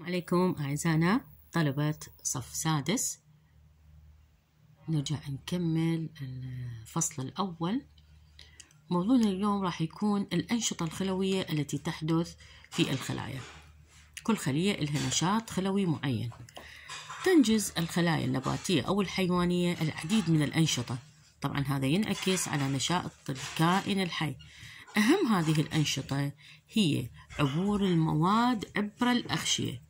عليكم أعزائنا طلبة صف سادس نرجع نكمل الفصل الأول موضوعنا اليوم راح يكون الأنشطة الخلوية التي تحدث في الخلايا كل خلية لها نشاط خلوي معين تنجز الخلايا النباتية أو الحيوانية العديد من الأنشطة طبعا هذا ينعكس على نشاط الكائن الحي أهم هذه الأنشطة هي عبور المواد عبر الأغشية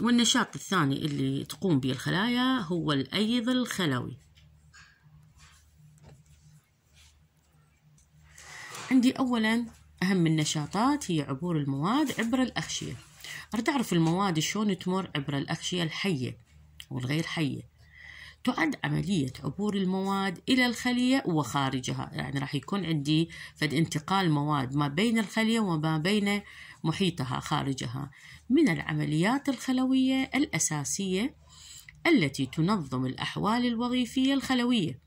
والنشاط الثاني اللي تقوم به الخلايا هو الأيض الخلوي عندي أولا أهم النشاطات هي عبور المواد عبر الأغشية أريد أعرف المواد شلون تمر عبر الأغشية الحية والغير حية تعد عملية عبور المواد إلى الخلية وخارجها يعني راح يكون عندي فد انتقال مواد ما بين الخلية وما بين محيطها خارجها من العمليات الخلوية الأساسية التي تنظم الأحوال الوظيفية الخلوية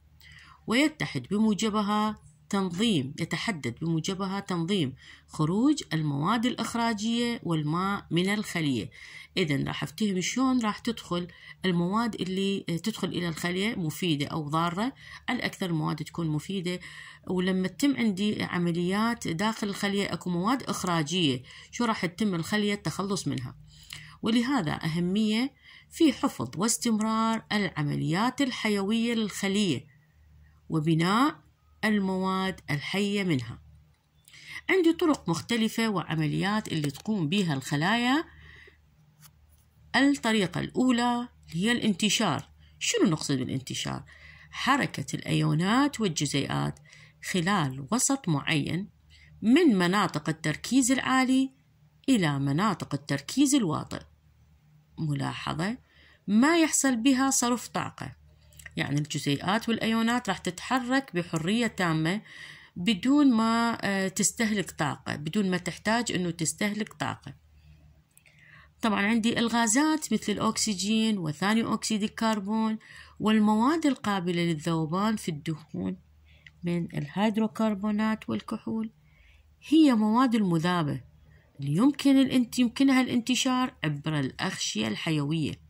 ويتحد بموجبها تنظيم يتحدد بموجبها تنظيم خروج المواد الإخراجية والماء من الخلية إذا راح أفتهم شلون راح تدخل المواد اللي آه، تدخل إلى الخلية مفيدة أو ضارة الأكثر المواد تكون مفيدة ولما تتم عندي عمليات داخل الخلية أكو مواد إخراجية شو راح تتم الخلية التخلص منها ولهذا أهمية في حفظ واستمرار العمليات الحيوية للخلية وبناء المواد الحية منها عندي طرق مختلفة وعمليات اللي تقوم بها الخلايا الطريقة الأولى هي الانتشار شنو نقصد بالانتشار؟ حركة الأيونات والجزيئات خلال وسط معين من مناطق التركيز العالي إلى مناطق التركيز الواطئ ملاحظة ما يحصل بها صرف طاقة يعني الجزيئات والأيونات راح تتحرك بحرية تامة بدون ما آه، تستهلك طاقة بدون ما تحتاج أنه تستهلك طاقة طبعا عندي الغازات مثل الأكسجين وثاني أكسيد الكربون والمواد القابلة للذوبان في الدهون من الهيدروكربونات والكحول هي مواد المذابة اللي يمكن يمكنها الانتشار عبر الأغشية الحيوية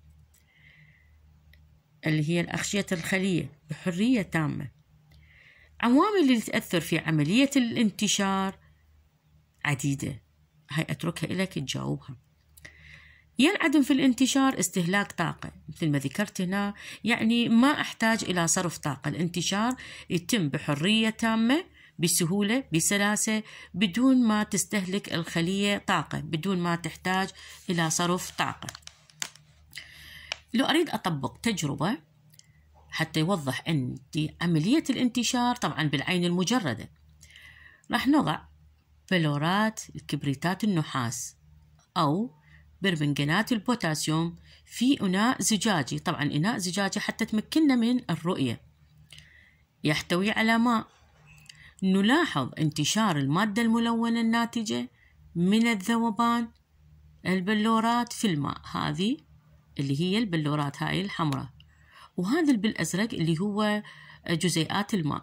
اللي هي الأغشية الخلية بحرية تامة عوامل اللي تأثر في عملية الانتشار عديدة هاي أتركها إليك تجاوبها ينعدم في الانتشار استهلاك طاقة مثل ما ذكرت هنا يعني ما أحتاج إلى صرف طاقة الانتشار يتم بحرية تامة بسهولة بسلاسة بدون ما تستهلك الخلية طاقة بدون ما تحتاج إلى صرف طاقة لو أريد أطبق تجربة حتى يوضح عندي عملية الانتشار طبعا بالعين المجردة راح نضع بلورات الكبريتات النحاس أو بربنجنات البوتاسيوم في إناء زجاجي طبعا إناء زجاجي حتى تمكننا من الرؤية يحتوي على ماء نلاحظ انتشار المادة الملونة الناتجة من الذوبان البلورات في الماء هذه اللي هي البلورات هاي الحمراء وهذا بالأزرق اللي هو آه، جزيئات الماء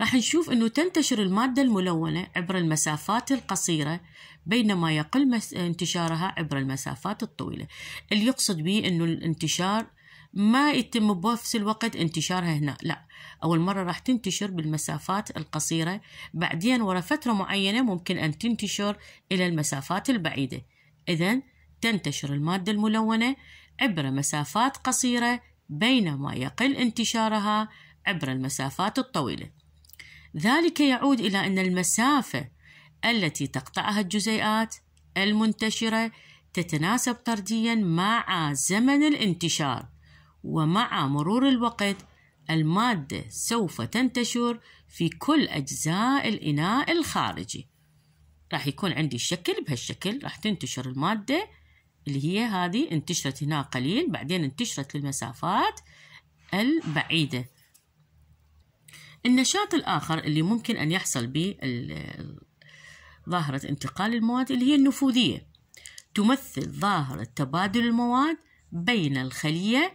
راح نشوف أنه تنتشر المادة الملونة عبر المسافات القصيرة بينما يقل انتشارها عبر المسافات الطويلة اللي يقصد به أنه الانتشار ما يتم بنفس الوقت انتشارها هنا لا أول مرة راح تنتشر بالمسافات القصيرة بعدين ورا فترة معينة ممكن أن تنتشر إلى المسافات البعيدة إذا تنتشر المادة الملونة عبر مسافات قصيرة بينما يقل انتشارها عبر المسافات الطويلة. ذلك يعود إلى أن المسافة التي تقطعها الجزيئات المنتشرة تتناسب طرديا مع زمن الانتشار ومع مرور الوقت المادة سوف تنتشر في كل أجزاء الإناء الخارجي راح يكون عندي الشكل بهالشكل راح تنتشر المادة اللي هي هذه انتشرت هنا قليل بعدين انتشرت للمسافات البعيدة النشاط الآخر اللي ممكن أن يحصل به ظاهرة انتقال المواد اللي هي النفوذية تمثل ظاهرة تبادل المواد بين الخلية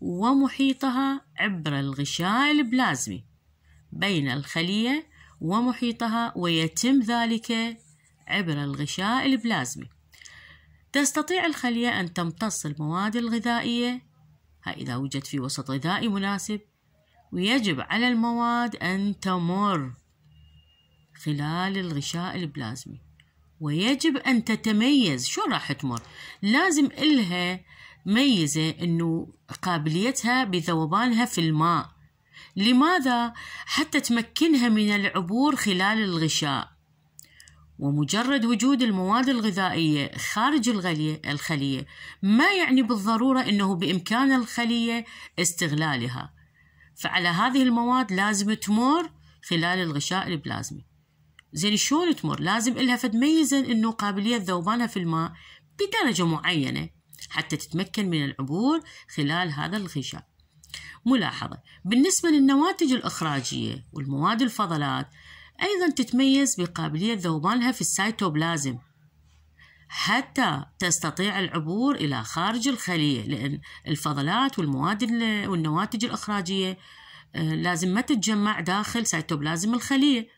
ومحيطها عبر الغشاء البلازمي بين الخلية ومحيطها ويتم ذلك عبر الغشاء البلازمي تستطيع الخلية أن تمتص المواد الغذائية إذا وجدت في وسط غذائي مناسب ويجب على المواد أن تمر خلال الغشاء البلازمي ويجب أن تتميز شو راح تمر لازم إلها ميزة أنه قابليتها بذوبانها في الماء لماذا حتى تمكنها من العبور خلال الغشاء ومجرد وجود المواد الغذائية خارج الغلية الخلية ما يعني بالضرورة أنه بإمكان الخلية استغلالها فعلى هذه المواد لازم تمر خلال الغشاء البلازمي زين شلون تمر لازم إلها فد ميزة أنه قابلية ذوبانها في الماء بدرجة معينة حتى تتمكن من العبور خلال هذا الغشاء ملاحظة بالنسبة للنواتج الإخراجية والمواد الفضلات أيضا تتميز بقابلية ذوبانها في السيتوبلازم حتى تستطيع العبور إلى خارج الخلية لأن الفضلات والمواد والنواتج الإخراجية آه، لازم ما تتجمع داخل سيتوبلازم الخلية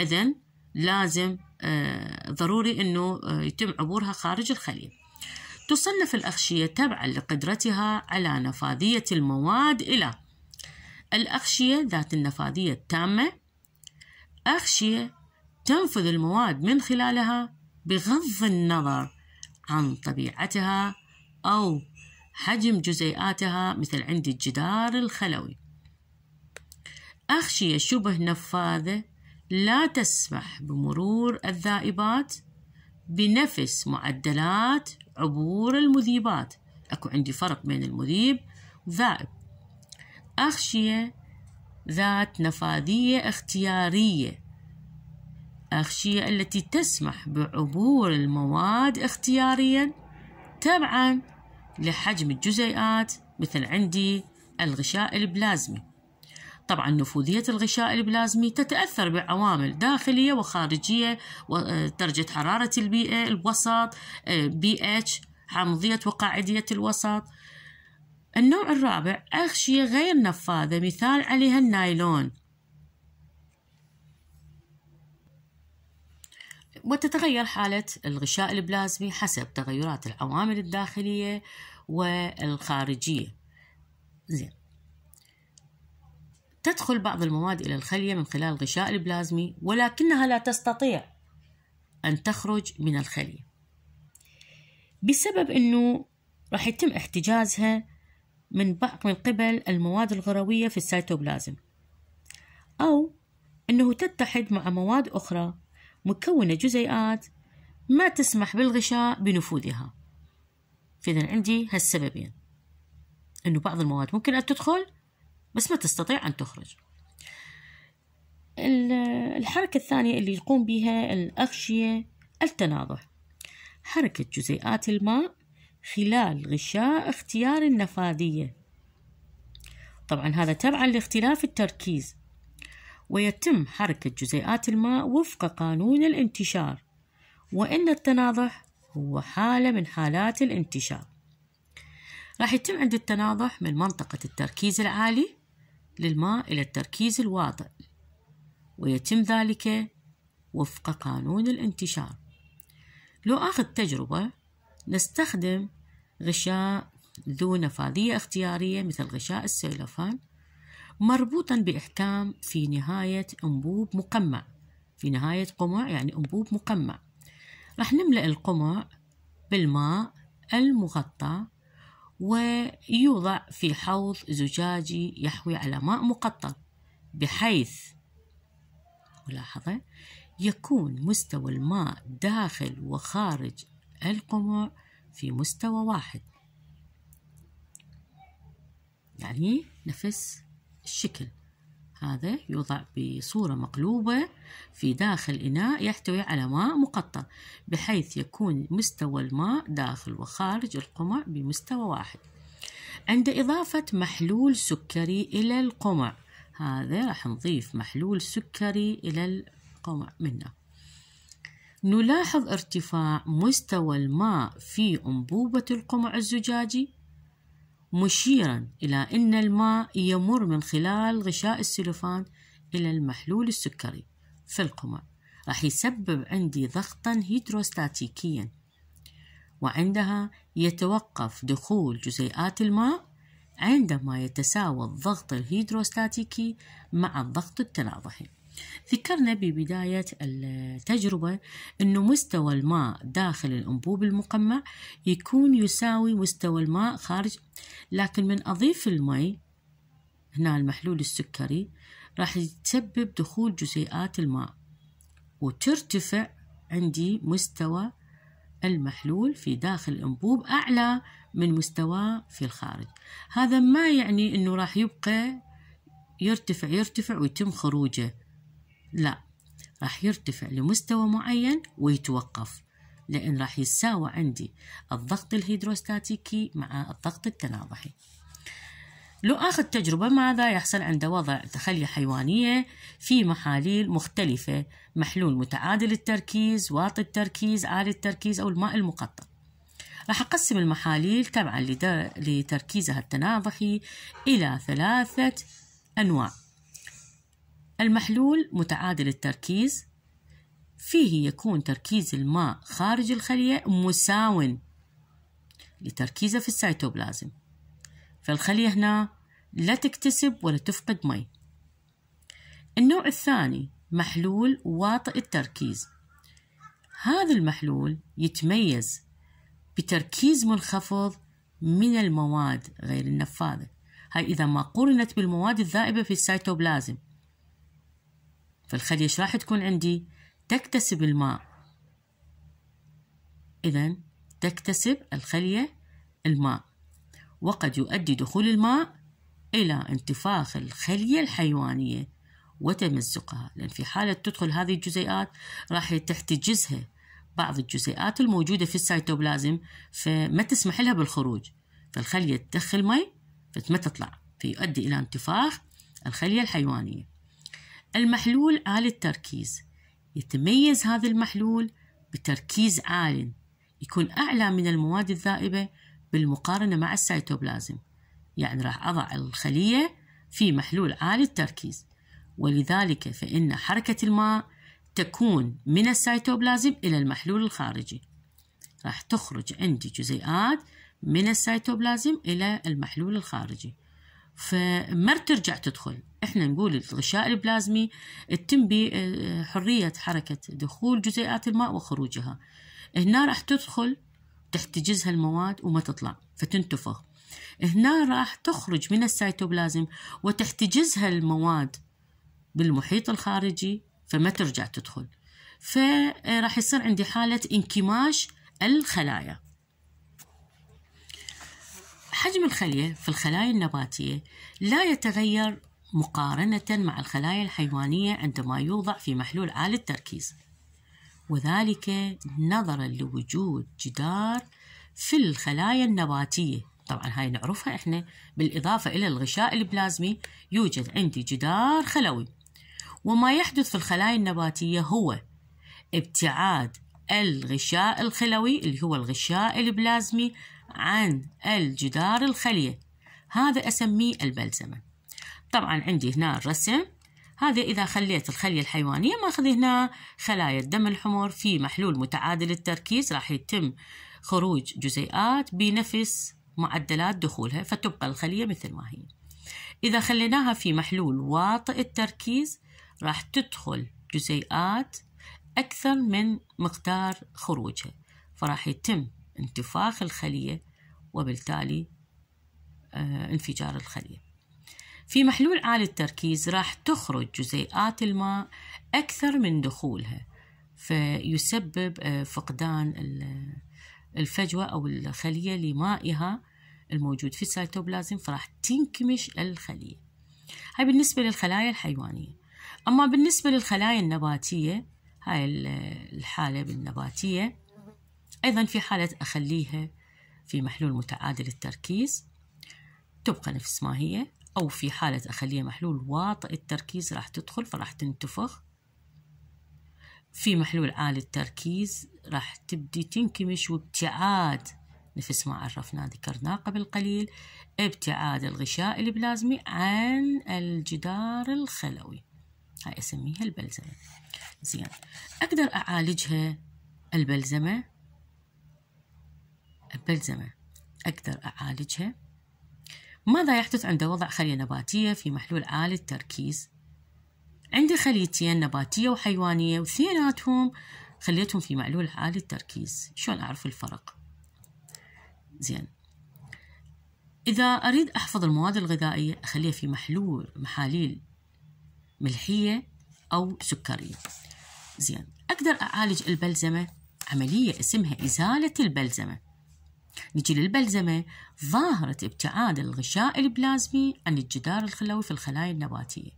إذا لازم آه، ضروري أنه آه، يتم عبورها خارج الخلية تصنف الأغشية تبعا لقدرتها على نفاذية المواد إلى الأغشية ذات النفاذية التامة أغشية تنفذ المواد من خلالها بغض النظر عن طبيعتها أو حجم جزيئاتها مثل عند الجدار الخلوي أغشية شبه نفاذة لا تسمح بمرور الذائبات بنفس معدلات عبور المذيبات أكو عندي فرق بين المذيب وذائب أغشية ذات نفاذية اختيارية أغشية التي تسمح بعبور المواد اختياريا تبعا لحجم الجزيئات مثل عندي الغشاء البلازمي طبعا نفوذية الغشاء البلازمي تتأثر بعوامل داخلية وخارجية آه، درجة حرارة البيئة الوسط آه، بي اتش حامضية وقاعدية الوسط النوع الرابع أغشية غير نفاذة مثال عليها النايلون وتتغير حالة الغشاء البلازمي حسب تغيرات العوامل الداخلية والخارجية زين تدخل بعض المواد إلى الخلية من خلال الغشاء البلازمي ولكنها لا تستطيع أن تخرج من الخلية بسبب أنه راح يتم احتجازها من بعض من قبل المواد الغروية في السيتوبلازم أو أنه تتحد مع مواد أخرى مكونة جزيئات ما تسمح بالغشاء بنفوذها فإذا عندي هالسببين أنه بعض المواد ممكن أن تدخل بس ما تستطيع أن تخرج الحركة الثانية اللي يقوم بها الأغشية التناضح حركة جزيئات الماء خلال غشاء اختيار النفاذية طبعا هذا تبعا لاختلاف التركيز ويتم حركة جزيئات الماء وفق قانون الانتشار وإن التناضح هو حالة من حالات الانتشار راح يتم عند التناضح من منطقة التركيز العالي للماء إلى التركيز الواطئ ويتم ذلك وفق قانون الانتشار لو أخذ تجربة نستخدم غشاء ذو نفاذية اختيارية مثل غشاء السيلوفان مربوطا بإحكام في نهاية أنبوب مقمع في نهاية قمع يعني أنبوب مقمع راح نملأ القمع بالماء المغطى ويوضع في حوض زجاجي يحوي على ماء مقطر بحيث ملاحظة يكون مستوى الماء داخل وخارج القمع في مستوى واحد يعني نفس الشكل هذا يوضع بصورة مقلوبة في داخل إناء يحتوي على ماء مقطر بحيث يكون مستوى الماء داخل وخارج القمع بمستوى واحد عند إضافة محلول سكري إلى القمع هذا راح نضيف محلول سكري إلى القمع منه نلاحظ ارتفاع مستوى الماء في أنبوبة القمع الزجاجي مشيرا إلى أن الماء يمر من خلال غشاء السلوفان إلى المحلول السكري في القمع راح يسبب عندي ضغطا هيدروستاتيكيا وعندها يتوقف دخول جزيئات الماء عندما يتساوى الضغط الهيدروستاتيكي مع الضغط التناضحي ذكرنا ببداية التجربة أن مستوى الماء داخل الأنبوب المقمع يكون يساوي مستوى الماء خارج لكن من أضيف الماء هنا المحلول السكري راح يتسبب دخول جزيئات الماء وترتفع عندي مستوى المحلول في داخل الأنبوب أعلى من مستواه في الخارج هذا ما يعني أنه راح يبقى يرتفع يرتفع ويتم خروجه لا راح يرتفع لمستوى معين ويتوقف لأن راح يتساوى عندي الضغط الهيدروستاتيكي مع الضغط التناضحي لو أخذ تجربة ماذا يحصل عند وضع تخلية حيوانية في محاليل مختلفة محلول متعادل التركيز واطي التركيز عالي التركيز أو الماء المقطط راح أقسم المحاليل تبعا لتركيزها التناضحي إلى ثلاثة أنواع المحلول متعادل التركيز فيه يكون تركيز الماء خارج الخلية مساو لتركيزه في السيتوبلازم فالخلية هنا لا تكتسب ولا تفقد مي النوع الثاني محلول واطئ التركيز هذا المحلول يتميز بتركيز منخفض من المواد غير النفاذة هاي إذا ما قرنت بالمواد الذائبة في السيتوبلازم فالخلية ايش راح تكون عندي تكتسب الماء إذا تكتسب الخلية الماء وقد يؤدي دخول الماء إلى انتفاخ الخلية الحيوانية وتمزقها لأن في حالة تدخل هذه الجزيئات راح تحتجزها بعض الجزيئات الموجودة في السيتوبلازم فما تسمح لها بالخروج فالخلية تدخل مي فما تطلع فيؤدي إلى انتفاخ الخلية الحيوانية المحلول عالي التركيز يتميز هذا المحلول بتركيز عال يكون أعلى من المواد الذائبة بالمقارنة مع السيتوبلازم يعني راح أضع الخلية في محلول عالي التركيز ولذلك فإن حركة الماء تكون من السيتوبلازم إلى المحلول الخارجي راح تخرج عندي جزيئات من السيتوبلازم إلى المحلول الخارجي فما ترجع تدخل احنا نقول الغشاء البلازمي تتم بحرية حركة دخول جزيئات الماء وخروجها هنا راح تدخل تحتجزها المواد وما تطلع فتنتفخ هنا راح تخرج من السيتوبلازم وتحتجزها المواد بالمحيط الخارجي فما ترجع تدخل فراح يصير عندي حالة انكماش الخلايا حجم الخلية في الخلايا النباتية لا يتغير مقارنة مع الخلايا الحيوانية عندما يوضع في محلول عالي التركيز وذلك نظرا لوجود جدار في الخلايا النباتية طبعا هاي نعرفها احنا بالإضافة إلى الغشاء البلازمي يوجد عندي جدار خلوي وما يحدث في الخلايا النباتية هو ابتعاد الغشاء الخلوي اللي هو الغشاء البلازمي عن الجدار الخلية هذا أسميه البلزمة طبعا عندي هنا الرسم هذا إذا خليت الخلية الحيوانية ماخذ هنا خلايا الدم الحمر في محلول متعادل التركيز راح يتم خروج جزيئات بنفس معدلات دخولها فتبقى الخلية مثل ما هي إذا خليناها في محلول واطئ التركيز راح تدخل جزيئات أكثر من مقدار خروجها فراح يتم انتفاخ الخلية وبالتالي آه، انفجار الخلية في محلول عالي التركيز راح تخرج جزيئات الماء أكثر من دخولها فيسبب آه، فقدان الفجوة أو الخلية لمائها الموجود في السيتوبلازم فراح تنكمش الخلية هاي بالنسبة للخلايا الحيوانية أما بالنسبة للخلايا النباتية هاي الحالة بالنباتية أيضا في حالة أخليها في محلول متعادل التركيز تبقى نفس ما هي أو في حالة أخليها محلول واطئ التركيز راح تدخل فراح تنتفخ في محلول عالي التركيز راح تبدي تنكمش وابتعاد نفس ما عرفنا ذكرناه قبل قليل ابتعاد الغشاء البلازمي عن الجدار الخلوي هاي اسميها البلزمة زين اقدر اعالجها البلزمة بلزمة أقدر أعالجها ماذا يحدث عند وضع خلية نباتية في محلول عالي التركيز عندي خليتين نباتية وحيوانية وثيناتهم خليتهم في معلول عالي التركيز شلون أعرف الفرق زين إذا أريد أحفظ المواد الغذائية أخليها في محلول محاليل ملحية أو سكرية زين أقدر أعالج البلزمة عملية اسمها إزالة البلزمة نجي للبلزمة ظاهرة ابتعاد الغشاء البلازمي عن الجدار الخلوي في الخلايا النباتية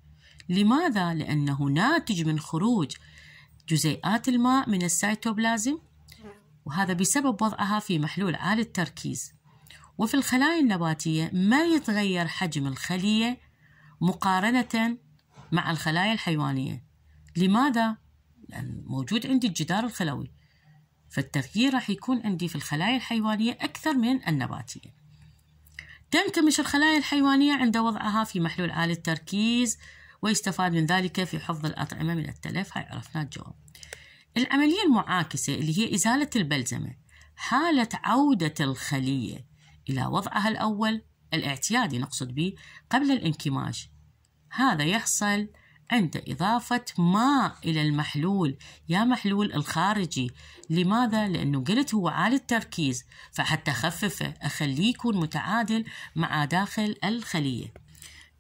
لماذا؟ لأنه ناتج من خروج جزيئات الماء من السيتوبلازم وهذا بسبب وضعها في محلول عالي التركيز وفي الخلايا النباتية ما يتغير حجم الخلية مقارنة مع الخلايا الحيوانية لماذا؟ لأن موجود عندي الجدار الخلوي فالتغيير راح يكون عندي في الخلايا الحيوانية أكثر من النباتية تنكمش الخلايا الحيوانية عند وضعها في محلول عالي التركيز ويستفاد من ذلك في حفظ الأطعمة من التلف هاي عرفناه الجواب العملية المعاكسة اللي هي إزالة البلزمة حالة عودة الخلية إلى وضعها الأول الاعتيادي نقصد به قبل الانكماش هذا يحصل عند إضافة ماء إلى المحلول يا محلول الخارجي لماذا؟ لأنه قلت هو عالي التركيز فحتى خففه أخليه يكون متعادل مع داخل الخلية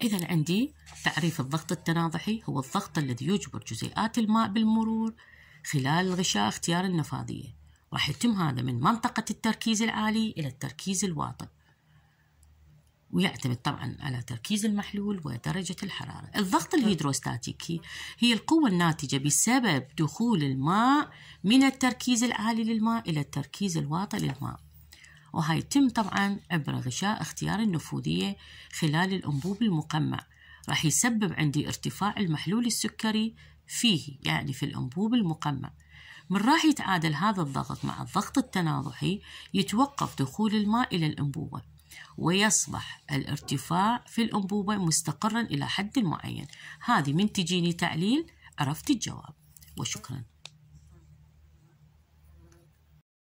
إذا عندي تعريف الضغط التناضحي هو الضغط الذي يجبر جزيئات الماء بالمرور خلال الغشاء اختيار النفاذية راح يتم هذا من منطقة التركيز العالي إلى التركيز الواطئ ويعتمد طبعا على تركيز المحلول ودرجة الحرارة الضغط طيب. الهيدروستاتيكي هي القوة الناتجة بسبب دخول الماء من التركيز العالي للماء إلى التركيز الواطي للماء وهي يتم طبعا عبر غشاء اختيار النفوذية خلال الأنبوب المقمع راح يسبب عندي ارتفاع المحلول السكري فيه يعني في الأنبوب المقمع من راح يتعادل هذا الضغط مع الضغط التناضحي يتوقف دخول الماء إلى الأنبوبة ويصبح الارتفاع في الأنبوبة مستقرا إلى حد معين هذه من تجيني تعليل عرفت الجواب وشكراً